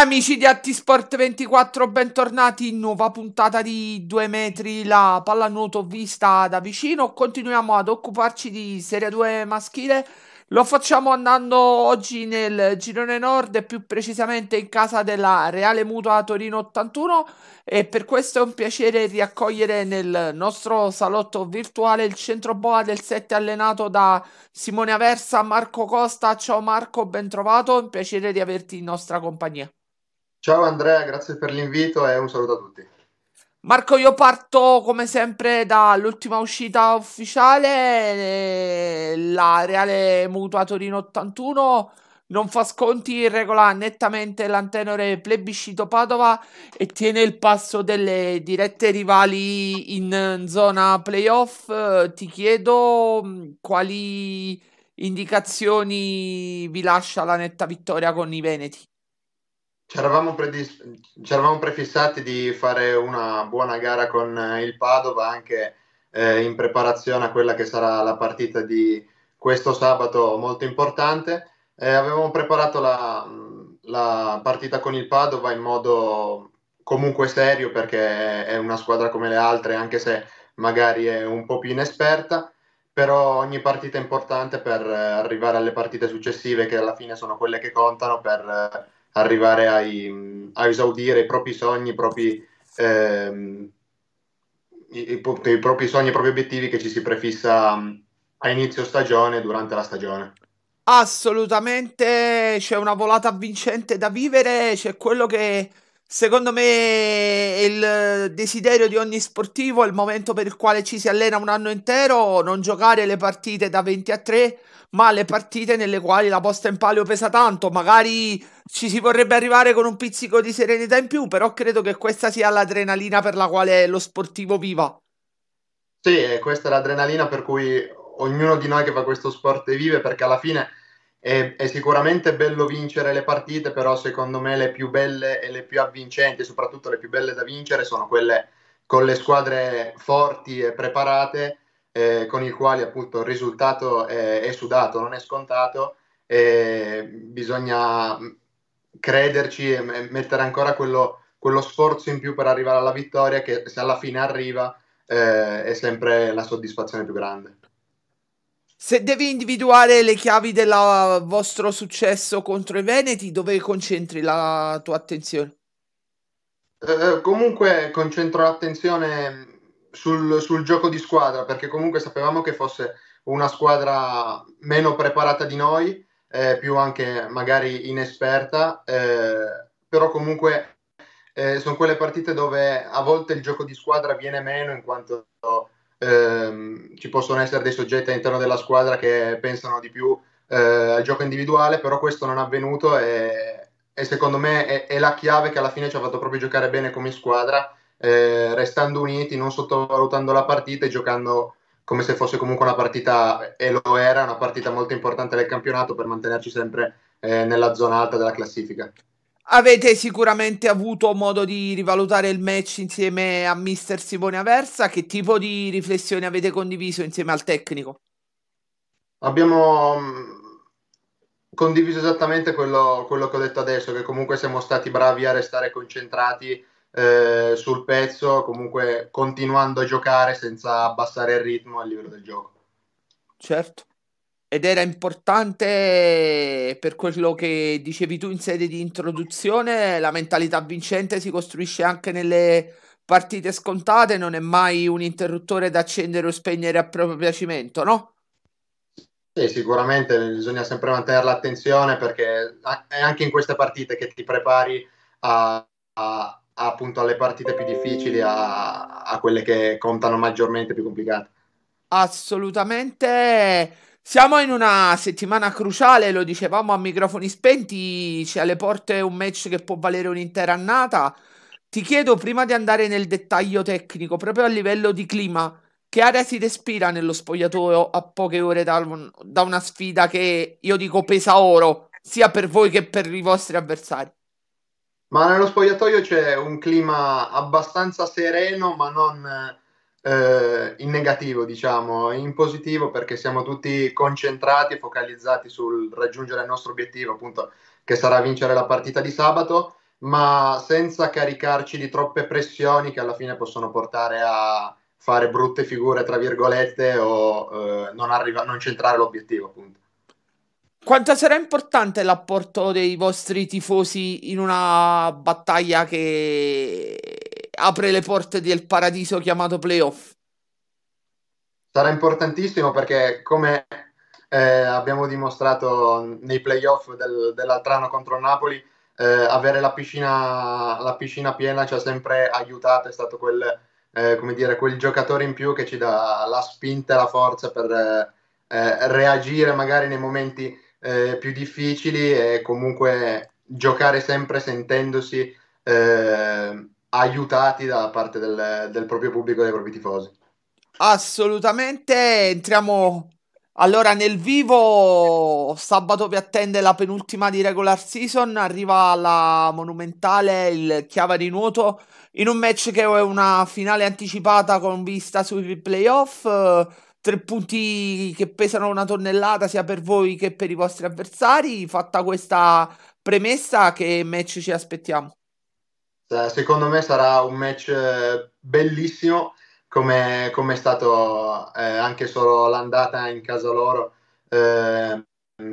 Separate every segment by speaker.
Speaker 1: Amici di Attisport 24, bentornati in nuova puntata di 2 metri la pallanuoto vista da vicino. Continuiamo ad occuparci di Serie 2 maschile. Lo facciamo andando oggi nel girone nord e più precisamente in casa della Reale Mutua Torino 81 e per questo è un piacere riaccogliere nel nostro salotto virtuale il centro boa del 7 allenato da Simone Aversa, Marco Costa. Ciao Marco, ben trovato, un piacere di averti in nostra compagnia.
Speaker 2: Ciao Andrea, grazie per l'invito e un saluto a tutti.
Speaker 1: Marco, io parto come sempre dall'ultima uscita ufficiale, eh, la Reale Mutua Torino 81 non fa sconti, regola nettamente l'antenore plebiscito Padova e tiene il passo delle dirette rivali in zona playoff. Ti chiedo mm, quali indicazioni vi lascia la netta vittoria con i Veneti. Ci eravamo,
Speaker 2: predis- ci eravamo, prefissati di fare una buona gara con eh, il Padova anche eh, in preparazione a quella che sarà la partita di questo sabato molto importante. Eh, avevamo preparato la, la, partita con il Padova in modo comunque serio perché è una squadra come le altre anche se magari è un po' più inesperta, però ogni partita è importante per eh, arrivare alle partite successive che alla fine sono quelle che contano per eh, arrivare ai, a esaudire i propri sogni, i propri, ehm, i, i, i propri sogni, i propri obiettivi che ci si prefissa mm, a inizio stagione e durante la stagione.
Speaker 1: Assolutamente, c'è una volata vincente da vivere, c'è quello che Secondo me è il desiderio di ogni sportivo, il momento per il quale ci si allena un anno intero, non giocare le partite da 20 a 3, ma le partite nelle quali la posta in palio pesa tanto. Magari ci si vorrebbe arrivare con un pizzico di serenità in più, però credo che questa sia l'adrenalina per la quale lo sportivo viva. Sì, questa è l'adrenalina per cui ognuno
Speaker 2: di noi che fa questo sport vive, perché alla fine è, è, sicuramente bello vincere le partite, però secondo me le più belle e le più avvincenti, soprattutto le più belle da vincere, sono quelle con le squadre forti e preparate, eh, con i quali appunto il risultato è, è sudato, non è scontato, e bisogna crederci e mettere ancora quello, quello sforzo in più per arrivare alla vittoria, che se alla fine arriva eh, è sempre la soddisfazione più grande.
Speaker 1: Se devi individuare le chiavi del vostro successo contro i Veneti, dove concentri la tua attenzione?
Speaker 2: Eh, eh, comunque concentro l'attenzione sul, sul, gioco di squadra, perché comunque sapevamo che fosse una squadra meno preparata di noi, eh, più anche magari inesperta, eh, però comunque eh, sono quelle partite dove a volte il gioco di squadra viene meno in quanto ehm, ci possono essere dei soggetti all'interno della squadra che pensano di più eh, al gioco individuale, però questo non è avvenuto e, e secondo me è, è, la chiave che alla fine ci ha fatto proprio giocare bene come squadra, eh, restando uniti, non sottovalutando la partita e giocando come se fosse comunque una partita, e lo era, una partita molto importante del campionato per mantenerci sempre eh, nella zona alta della
Speaker 1: classifica. Avete sicuramente avuto modo di rivalutare il match insieme a Mister Simone Aversa. Che tipo di riflessioni avete condiviso insieme al tecnico?
Speaker 2: Abbiamo mm, condiviso esattamente quello, quello che ho detto adesso, che comunque siamo stati bravi a restare concentrati eh, sul pezzo, comunque continuando a giocare senza abbassare il ritmo a livello del gioco.
Speaker 1: Certo ed era importante per quello che dicevi tu in sede di introduzione, la mentalità vincente si costruisce anche nelle partite scontate, non è mai un interruttore da accendere o spegnere a proprio piacimento, no?
Speaker 2: Sì, sicuramente bisogna sempre mantenere l'attenzione perché è anche in queste partite che ti prepari a, a, appunto alle partite più difficili, a, a quelle che contano maggiormente, più complicate.
Speaker 1: Assolutamente siamo in una settimana cruciale, lo dicevamo a microfoni spenti, c'è alle porte un match che può valere un'intera annata. Ti chiedo prima di andare nel dettaglio tecnico, proprio a livello di clima, che aria si respira nello spogliatoio a poche ore da, un, da una sfida che io dico pesa oro, sia per voi che per i vostri avversari?
Speaker 2: Ma nello spogliatoio c'è un clima abbastanza sereno, ma non eh, in negativo, diciamo, in positivo perché siamo tutti concentrati e focalizzati sul raggiungere il nostro obiettivo, appunto, che sarà vincere la partita di sabato, ma senza caricarci di troppe pressioni che alla fine possono portare a fare brutte figure, tra virgolette, o eh, non, arriva- non centrare l'obiettivo, appunto.
Speaker 1: Quanto sarà importante l'apporto dei vostri tifosi in una battaglia che apre le porte del paradiso chiamato playoff.
Speaker 2: Sarà importantissimo perché come eh, abbiamo dimostrato nei playoff del, dell'altro anno contro Napoli, eh, avere la piscina, la piscina, piena ci ha sempre aiutato, è stato quel, eh, dire, quel, giocatore in più che ci dà la spinta e la forza per eh, eh, reagire magari nei momenti eh, più difficili e comunque giocare sempre sentendosi eh, aiutati da parte del, del proprio pubblico e dei propri tifosi.
Speaker 1: Assolutamente, entriamo allora nel vivo. Sabato vi attende la penultima di regular season, arriva la monumentale, il Chiava di Nuoto, in un match che è una finale anticipata con vista sui playoff. Tre punti che pesano una tonnellata sia per voi che per i vostri avversari. Fatta questa premessa, che match ci aspettiamo?
Speaker 2: Eh, secondo me sarà un match eh, bellissimo come, come è stato eh, anche solo l'andata in casa loro eh,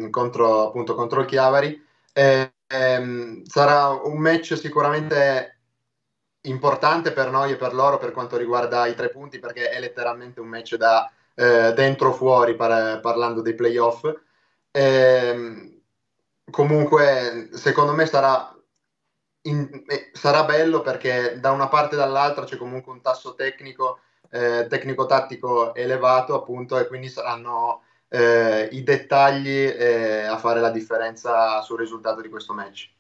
Speaker 2: contro, appunto, contro il Chiavari. Eh, ehm, sarà un match sicuramente importante per noi e per loro per quanto riguarda i tre punti perché è letteralmente un match da eh, dentro fuori par- parlando dei playoff. Ehm, comunque secondo me sarà in, eh, sarà bello perché da una parte e dall'altra c'è comunque un tasso tecnico, eh, tecnico-tattico elevato appunto e quindi saranno eh, i dettagli eh, a fare la differenza sul risultato di questo match.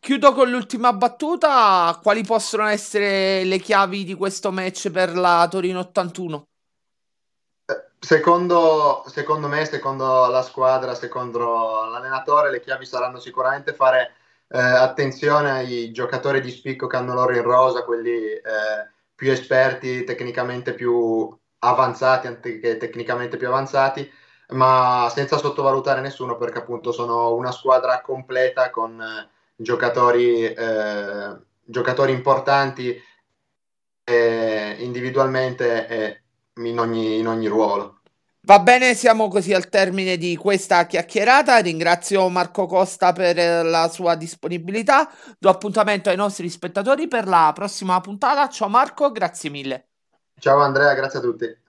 Speaker 1: Chiudo con l'ultima battuta, quali possono essere le chiavi di questo match per la Torino 81?
Speaker 2: Eh, secondo, secondo me, secondo la squadra, secondo l'allenatore, le chiavi saranno sicuramente fare eh, attenzione ai giocatori di spicco che hanno loro in rosa, quelli eh, più esperti, tecnicamente più avanzati, anziché tecnicamente più avanzati, ma senza sottovalutare nessuno perché appunto sono una squadra completa con eh, giocatori, eh, giocatori importanti eh, individualmente e in ogni, in ogni ruolo.
Speaker 1: Va bene, siamo così al termine di questa chiacchierata. Ringrazio Marco Costa per eh, la sua disponibilità. Do appuntamento ai nostri spettatori per la prossima puntata. Ciao Marco, grazie mille. Ciao Andrea, grazie a tutti.